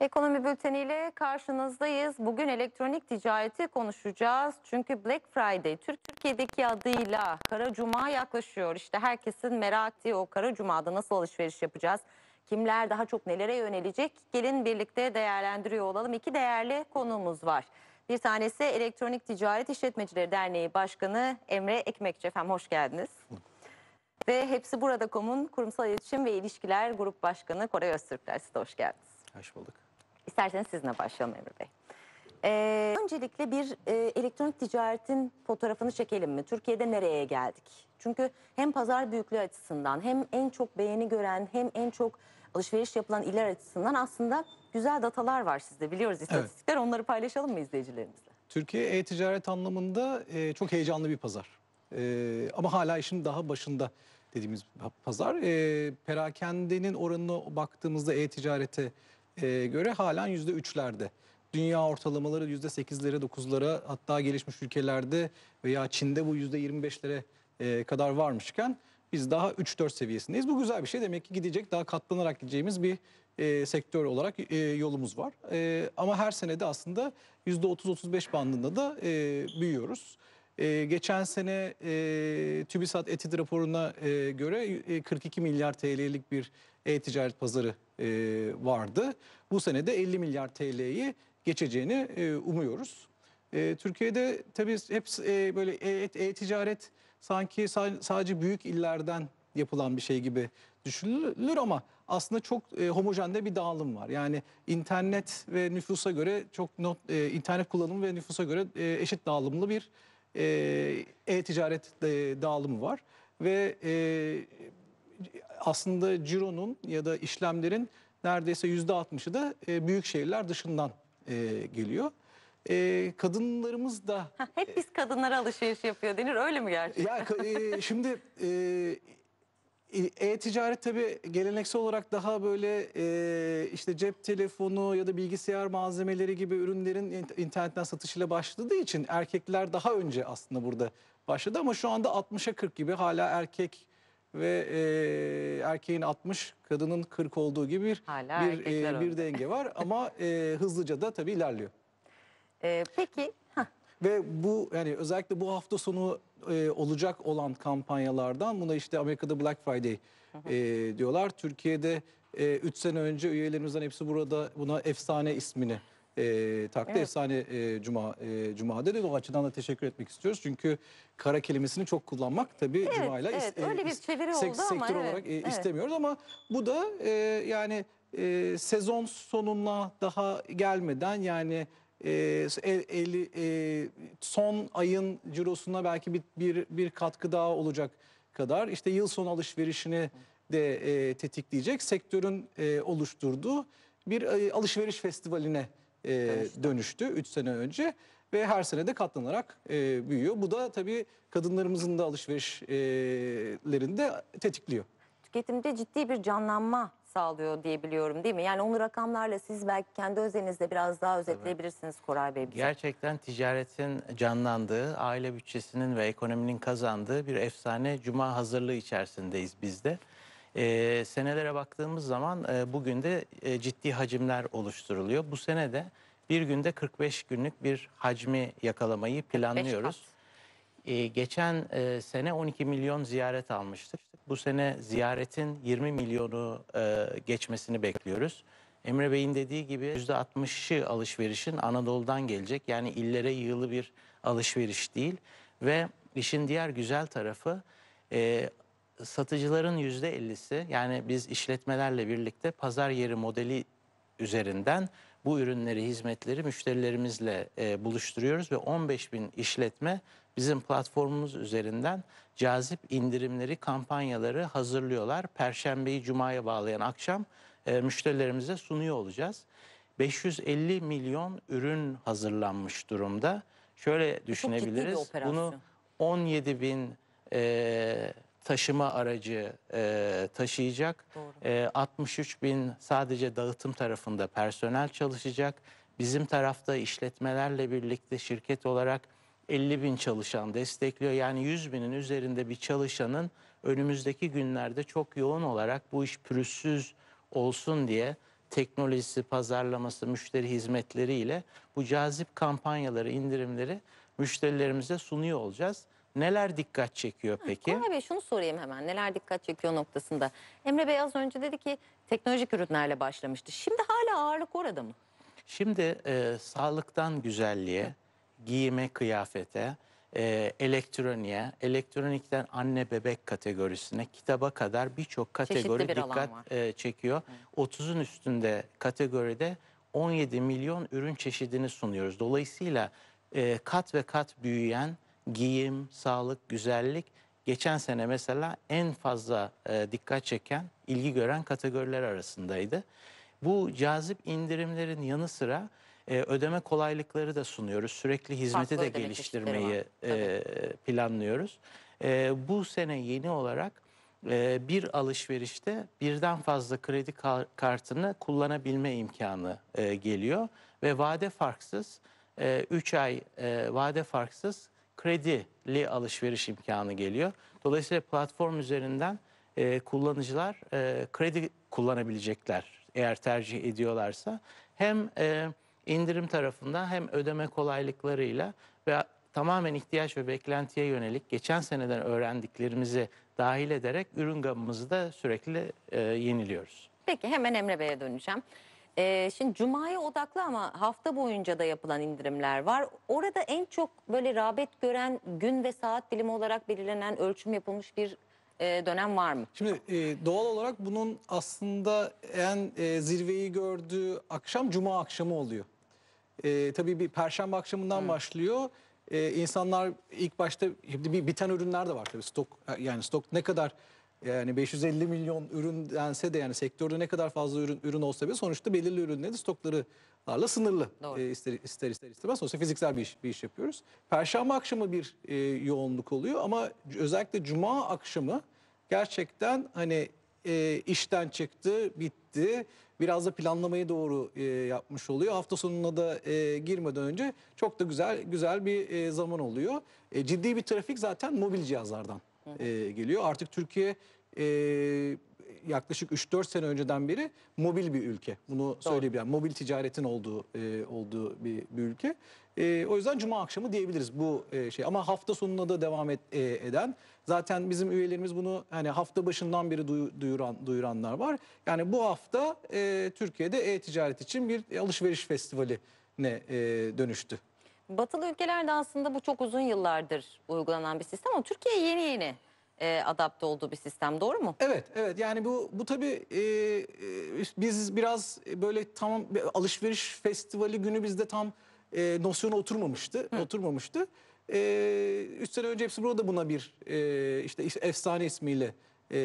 Ekonomi Bülteni ile karşınızdayız. Bugün elektronik ticareti konuşacağız. Çünkü Black Friday Türk Türkiye'deki adıyla Kara Cuma yaklaşıyor. İşte herkesin merak ettiği o Kara Cuma'da nasıl alışveriş yapacağız? Kimler daha çok nelere yönelecek? Gelin birlikte değerlendiriyor olalım. İki değerli konuğumuz var. Bir tanesi Elektronik Ticaret İşletmecileri Derneği Başkanı Emre Ekmekçi. Efendim hoş geldiniz. Ve Hepsi Burada.com'un Kurumsal İletişim ve İlişkiler Grup Başkanı Koray Öztürkler. Siz de hoş geldiniz. Hoş bulduk. İsterseniz sizinle başlayalım Emre Bey. Ee, öncelikle bir e, elektronik ticaretin fotoğrafını çekelim mi? Türkiye'de nereye geldik? Çünkü hem pazar büyüklüğü açısından hem en çok beğeni gören hem en çok alışveriş yapılan iller açısından aslında güzel datalar var sizde biliyoruz istatistikler. Evet. Onları paylaşalım mı izleyicilerimizle? Türkiye e-ticaret anlamında e, çok heyecanlı bir pazar. E, ama hala işin daha başında dediğimiz pazar. E, perakendenin oranına baktığımızda e-ticarete e, göre halen yüzde üçlerde. Dünya ortalamaları yüzde sekizlere, dokuzlara hatta gelişmiş ülkelerde veya Çin'de bu yüzde yirmi beşlere e, kadar varmışken biz daha 3-4 seviyesindeyiz. Bu güzel bir şey. Demek ki gidecek daha katlanarak gideceğimiz bir e, sektör olarak e, yolumuz var. E, ama her senede aslında %30-35 bandında da e, büyüyoruz. E, geçen sene e, TÜBİSAT ETİD raporuna e, göre e, 42 milyar TL'lik bir e-ticaret pazarı e, vardı. Bu sene de 50 milyar TL'yi geçeceğini e, umuyoruz. E, Türkiye'de tabii hep e, böyle e, e-ticaret sanki sadece büyük illerden yapılan bir şey gibi düşünülür ama aslında çok e, homojende bir dağılım var. Yani internet ve nüfusa göre çok not, e, internet kullanımı ve nüfusa göre e, eşit dağılımlı bir e, e-ticaret e, dağılımı var ve e, aslında cironun ya da işlemlerin neredeyse yüzde altmışı da e, büyük şehirler dışından e, geliyor. E, kadınlarımız da... Hep biz kadınlara alışveriş yapıyor denir öyle mi gerçekten? Ya, e, şimdi e, e, e-ticaret tabii geleneksel olarak daha böyle e, işte cep telefonu ya da bilgisayar malzemeleri gibi ürünlerin internetten satışıyla başladığı için erkekler daha önce aslında burada başladı ama şu anda 60'a 40 gibi hala erkek ve e, erkeğin 60 kadının 40 olduğu gibi bir hala bir, e, bir denge var ama e, hızlıca da tabii ilerliyor. Ee, peki. Heh. Ve bu yani özellikle bu hafta sonu e, olacak olan kampanyalardan buna işte Amerika'da Black Friday e, diyorlar. Türkiye'de 3 e, üç sene önce üyelerimizden hepsi burada buna efsane ismini e, taktı. Evet. Efsane e, Cuma e, Cuma dedi. O açıdan da teşekkür etmek istiyoruz. Çünkü kara kelimesini çok kullanmak tabii evet, ile evet, e, öyle bir çeviri sek, oldu sektör ama, olarak e, evet, e, istemiyoruz ama bu da e, yani e, sezon sonuna daha gelmeden yani ee, e, 50 e, son ayın cirosuna belki bir, bir bir katkı daha olacak kadar işte yıl son alışverişini de e, tetikleyecek sektörün e, oluşturduğu bir e, alışveriş festivaline e, dönüştü 3 sene önce ve her sene de katlanarak e, büyüyor. Bu da tabii kadınlarımızın da alışverişlerinde tetikliyor. Tüketimde ciddi bir canlanma sağlıyor diyebiliyorum değil mi? Yani onu rakamlarla siz belki kendi özelinizde biraz daha özetleyebilirsiniz Koray Bey. Bize. Gerçekten ticaretin canlandığı, aile bütçesinin ve ekonominin kazandığı bir efsane cuma hazırlığı içerisindeyiz biz de. Ee, senelere baktığımız zaman e, bugün de e, ciddi hacimler oluşturuluyor. Bu sene de bir günde 45 günlük bir hacmi yakalamayı planlıyoruz. Ee, geçen e, sene 12 milyon ziyaret almıştık. Bu sene ziyaretin 20 milyonu e, geçmesini bekliyoruz. Emre Bey'in dediği gibi %60'ı alışverişin Anadolu'dan gelecek. Yani illere yığılı bir alışveriş değil. Ve işin diğer güzel tarafı e, satıcıların %50'si yani biz işletmelerle birlikte pazar yeri modeli üzerinden bu ürünleri, hizmetleri müşterilerimizle e, buluşturuyoruz ve 15 bin işletme bizim platformumuz üzerinden cazip indirimleri, kampanyaları hazırlıyorlar. Perşembeyi Cuma'ya bağlayan akşam e, müşterilerimize sunuyor olacağız. 550 milyon ürün hazırlanmış durumda. Şöyle düşünebiliriz. Bunu 17 bin e, taşıma aracı e, taşıyacak. Doğru. E, 63 bin sadece dağıtım tarafında personel çalışacak. Bizim tarafta işletmelerle birlikte şirket olarak 50 bin çalışan destekliyor. Yani 100 binin üzerinde bir çalışanın önümüzdeki günlerde çok yoğun olarak bu iş pürüzsüz olsun diye teknolojisi, pazarlaması, müşteri hizmetleriyle bu cazip kampanyaları, indirimleri müşterilerimize sunuyor olacağız. Neler dikkat çekiyor peki? Emre Bey şunu sorayım hemen. Neler dikkat çekiyor noktasında? Emre Bey az önce dedi ki teknolojik ürünlerle başlamıştı. Şimdi hala ağırlık orada mı? Şimdi e, sağlıktan güzelliğe, giyime, kıyafete, e, elektroniğe, elektronikten anne bebek kategorisine, kitaba kadar birçok kategori bir dikkat e, çekiyor. 30'un üstünde kategoride 17 milyon ürün çeşidini sunuyoruz. Dolayısıyla e, kat ve kat büyüyen giyim, sağlık, güzellik geçen sene mesela en fazla e, dikkat çeken, ilgi gören kategoriler arasındaydı. Bu cazip indirimlerin yanı sıra e, ödeme kolaylıkları da sunuyoruz. Sürekli hizmeti Farklı de geliştirmeyi e, planlıyoruz. E, bu sene yeni olarak e, bir alışverişte birden fazla kredi kar- kartını kullanabilme imkanı e, geliyor ve vade farksız 3 ay e, vade farksız kredili alışveriş imkanı geliyor. Dolayısıyla platform üzerinden e, kullanıcılar e, kredi kullanabilecekler eğer tercih ediyorlarsa. Hem e, indirim tarafından hem ödeme kolaylıklarıyla ve tamamen ihtiyaç ve beklentiye yönelik geçen seneden öğrendiklerimizi dahil ederek ürün gamımızı da sürekli e, yeniliyoruz. Peki hemen Emre Bey'e döneceğim. Ee, şimdi Cuma'ya odaklı ama hafta boyunca da yapılan indirimler var. Orada en çok böyle rağbet gören gün ve saat dilimi olarak belirlenen ölçüm yapılmış bir e, dönem var mı? Şimdi e, doğal olarak bunun aslında en e, zirveyi gördüğü akşam Cuma akşamı oluyor e, tabii bir perşembe akşamından evet. başlıyor. E, insanlar ilk başta şimdi bir biten ürünler de var tabii stok e, yani stok ne kadar yani 550 milyon ürün dense de yani sektörde ne kadar fazla ürün ürün olsa bile sonuçta belirli ürünlerin stoklarılarla sınırlı. Doğru. E, ister, ister ister istemez sonuçta fiziksel bir iş, bir iş yapıyoruz. Perşembe akşamı bir e, yoğunluk oluyor ama özellikle cuma akşamı gerçekten hani e, işten çıktı, bitti. Biraz da planlamayı doğru e, yapmış oluyor. Hafta sonuna da e, girmeden önce çok da güzel güzel bir e, zaman oluyor. E, ciddi bir trafik zaten mobil cihazlardan e, geliyor. Artık Türkiye e, yaklaşık 3-4 sene önceden beri mobil bir ülke. Bunu söyleyebilirim. Mobil ticaretin olduğu e, olduğu bir, bir ülke. E, o yüzden cuma akşamı diyebiliriz bu e, şey. Ama hafta sonuna da devam et, e, eden. Zaten bizim üyelerimiz bunu hani hafta başından beri duy, duyuran duyuranlar var. Yani bu hafta e, Türkiye'de e-ticaret için bir alışveriş festivali ne e, dönüştü. Batılı ülkelerde aslında bu çok uzun yıllardır uygulanan bir sistem ama Türkiye yeni yeni e, adapte olduğu bir sistem doğru mu? Evet evet yani bu bu tabi e, e, biz biraz böyle tam alışveriş festivali günü bizde tam e, nosyona oturmamıştı. Hı. Oturmamıştı. E, üç sene önce hepsi burada buna bir e, işte efsane ismiyle e,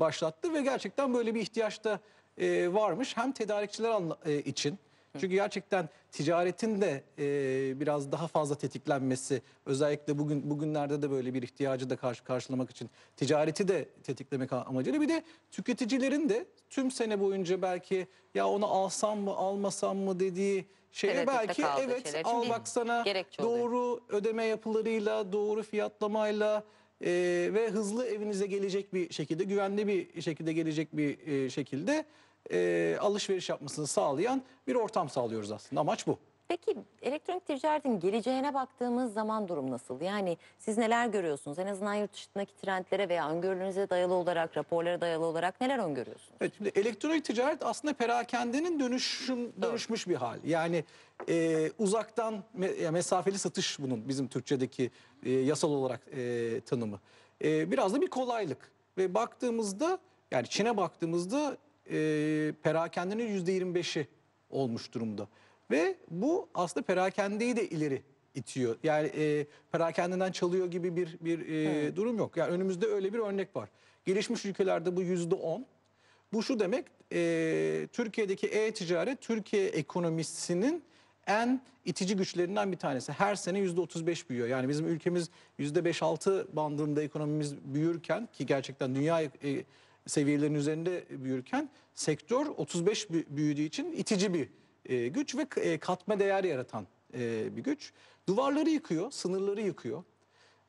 başlattı ve gerçekten böyle bir ihtiyaçta e, varmış. Hem tedarikçiler e, için çünkü gerçekten ticaretin de e, biraz daha fazla tetiklenmesi özellikle bugün bugünlerde de böyle bir ihtiyacı da karşı, karşılamak için ticareti de tetiklemek amacıyla bir de tüketicilerin de tüm sene boyunca belki ya onu alsam mı almasam mı dediği şeye belki evet al baksana doğru oluyor. ödeme yapılarıyla doğru fiyatlamayla e, ve hızlı evinize gelecek bir şekilde güvenli bir şekilde gelecek bir e, şekilde e, alışveriş yapmasını sağlayan bir ortam sağlıyoruz aslında. Amaç bu. Peki elektronik ticaretin geleceğine baktığımız zaman durum nasıl? Yani siz neler görüyorsunuz? En azından yurt dışındaki trendlere veya öngörülerinize dayalı olarak, raporlara dayalı olarak neler öngörüyorsunuz? Evet, şimdi elektronik ticaret aslında perakendenin dönüşüm, dönüşmüş bir hal. Yani e, uzaktan me mesafeli satış bunun bizim Türkçedeki e, yasal olarak e, tanımı. E, biraz da bir kolaylık. Ve baktığımızda yani Çin'e baktığımızda e, perakendenin %25'i olmuş durumda. Ve bu aslında perakendeyi de ileri itiyor. Yani e, perakendeden çalıyor gibi bir bir e, durum yok. Yani önümüzde öyle bir örnek var. Gelişmiş ülkelerde bu yüzde on. Bu şu demek e, Türkiye'deki e-ticaret Türkiye ekonomisinin en itici güçlerinden bir tanesi. Her sene yüzde otuz büyüyor. Yani bizim ülkemiz yüzde beş altı bandında ekonomimiz büyürken ki gerçekten dünya e, seviyelerin üzerinde büyürken sektör 35 büyüdüğü için itici bir e, güç ve e, katma değer yaratan e, bir güç. Duvarları yıkıyor, sınırları yıkıyor.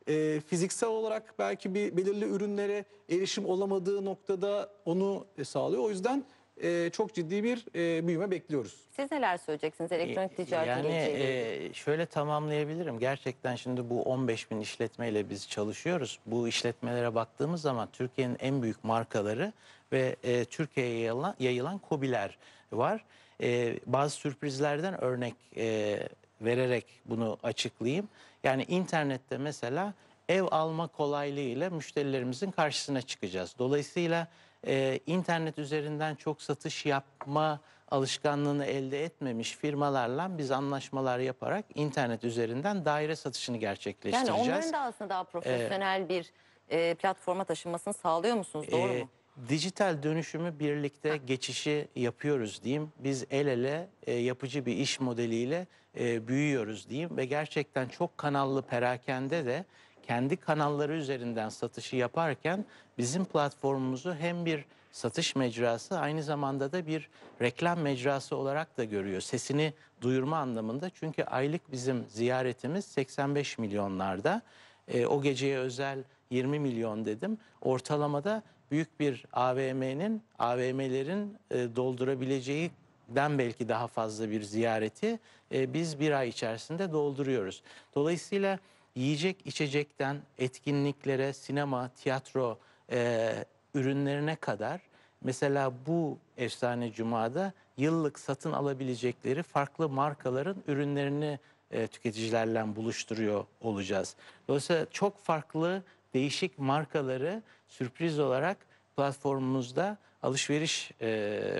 E, fiziksel olarak belki bir belirli ürünlere erişim olamadığı noktada onu e, sağlıyor. O yüzden e, çok ciddi bir e, büyüme bekliyoruz. Siz neler söyleyeceksiniz elektronik e, ticaret Yani e, şöyle tamamlayabilirim. Gerçekten şimdi bu 15 bin işletmeyle biz çalışıyoruz. Bu işletmelere baktığımız zaman Türkiye'nin en büyük markaları ve e, Türkiye'ye yayılan, yayılan kobiler var. E, bazı sürprizlerden örnek e, vererek bunu açıklayayım. Yani internette mesela ev alma kolaylığı ile müşterilerimizin karşısına çıkacağız. Dolayısıyla e, internet üzerinden çok satış yapma alışkanlığını elde etmemiş firmalarla biz anlaşmalar yaparak internet üzerinden daire satışını gerçekleştireceğiz. Yani onların da aslında daha profesyonel ee, bir e, platforma taşınmasını sağlıyor musunuz? E, Doğru e, mu? Dijital dönüşümü birlikte geçişi yapıyoruz diyeyim. Biz el ele e, yapıcı bir iş modeliyle e, büyüyoruz diyeyim ve gerçekten çok kanallı perakende de kendi kanalları üzerinden satışı yaparken bizim platformumuzu hem bir satış mecrası aynı zamanda da bir reklam mecrası olarak da görüyor. Sesini duyurma anlamında çünkü aylık bizim ziyaretimiz 85 milyonlarda. E, o geceye özel 20 milyon dedim. Ortalamada büyük bir AVM'nin AVM'lerin e, doldurabileceği den belki daha fazla bir ziyareti e, biz bir ay içerisinde dolduruyoruz. Dolayısıyla yiyecek içecekten etkinliklere, sinema, tiyatro e, ürünlerine kadar mesela bu Efsane Cuma'da yıllık satın alabilecekleri farklı markaların ürünlerini e, tüketicilerle buluşturuyor olacağız. Dolayısıyla çok farklı değişik markaları sürpriz olarak platformumuzda alışveriş e,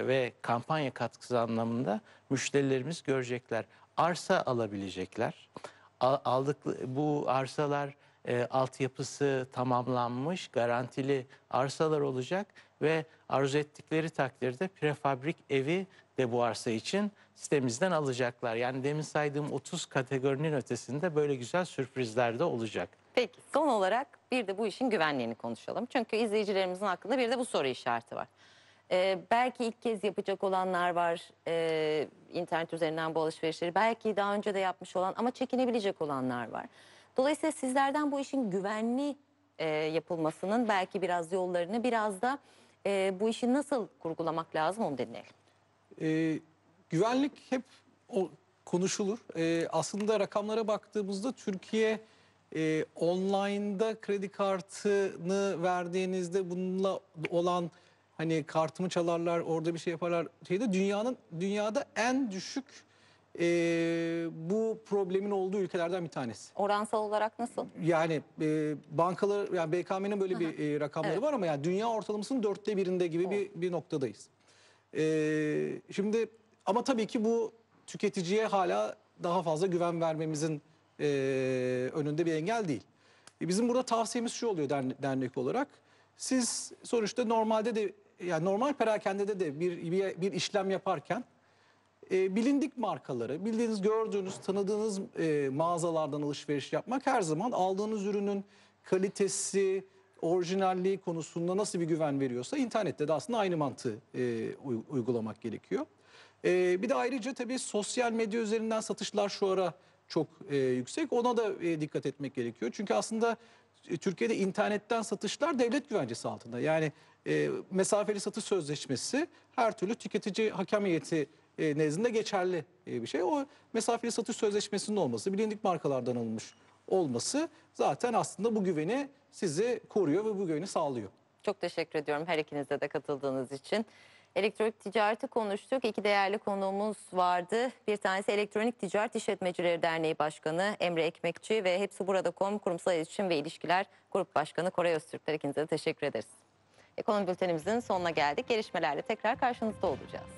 ve kampanya katkısı anlamında müşterilerimiz görecekler. Arsa alabilecekler aldık bu arsalar e, altyapısı tamamlanmış, garantili arsalar olacak ve arzu ettikleri takdirde prefabrik evi de bu arsa için sitemizden alacaklar. Yani demin saydığım 30 kategorinin ötesinde böyle güzel sürprizler de olacak. Peki son olarak bir de bu işin güvenliğini konuşalım. Çünkü izleyicilerimizin aklında bir de bu soru işareti var. Ee, belki ilk kez yapacak olanlar var e, internet üzerinden bu alışverişleri. Belki daha önce de yapmış olan ama çekinebilecek olanlar var. Dolayısıyla sizlerden bu işin güvenli e, yapılmasının belki biraz yollarını biraz da e, bu işi nasıl kurgulamak lazım onu dinleyelim. E, güvenlik hep o konuşulur. E, aslında rakamlara baktığımızda Türkiye e, online'da kredi kartını verdiğinizde bununla olan hani kartımı çalarlar, orada bir şey yaparlar. Şeyde dünyanın dünyada en düşük e, bu problemin olduğu ülkelerden bir tanesi. Oransal olarak nasıl? Yani e, bankalar, yani BKM'nin böyle bir e, rakamları evet. var ama yani dünya ortalamasının dörtte birinde gibi o. bir, bir noktadayız. E, şimdi ama tabii ki bu tüketiciye hala daha fazla güven vermemizin e, önünde bir engel değil. E, bizim burada tavsiyemiz şu oluyor dernek olarak. Siz sonuçta normalde de yani normal perakendede de bir, bir, bir işlem yaparken e, bilindik markaları, bildiğiniz, gördüğünüz, tanıdığınız e, mağazalardan alışveriş yapmak her zaman aldığınız ürünün kalitesi, orijinalliği konusunda nasıl bir güven veriyorsa internette de aslında aynı mantığı e, uygulamak gerekiyor. E, bir de ayrıca tabii sosyal medya üzerinden satışlar şu ara çok e, yüksek. Ona da e, dikkat etmek gerekiyor. Çünkü aslında e, Türkiye'de internetten satışlar devlet güvencesi altında. Yani e, mesafeli satış sözleşmesi her türlü tüketici hakem e, nezdinde geçerli e, bir şey. O mesafeli satış sözleşmesinin olması, bilindik markalardan alınmış olması zaten aslında bu güveni sizi koruyor ve bu güveni sağlıyor. Çok teşekkür ediyorum her ikinize de katıldığınız için. Elektronik ticareti konuştuk. İki değerli konuğumuz vardı. Bir tanesi Elektronik Ticaret İşletmecileri Derneği Başkanı Emre Ekmekçi ve Hepsi Burada.com Kurumsal İletişim ve İlişkiler Grup Başkanı Koray Öztürk. Her İkinize de teşekkür ederiz. Ekonomi bültenimizin sonuna geldik. Gelişmelerle tekrar karşınızda olacağız.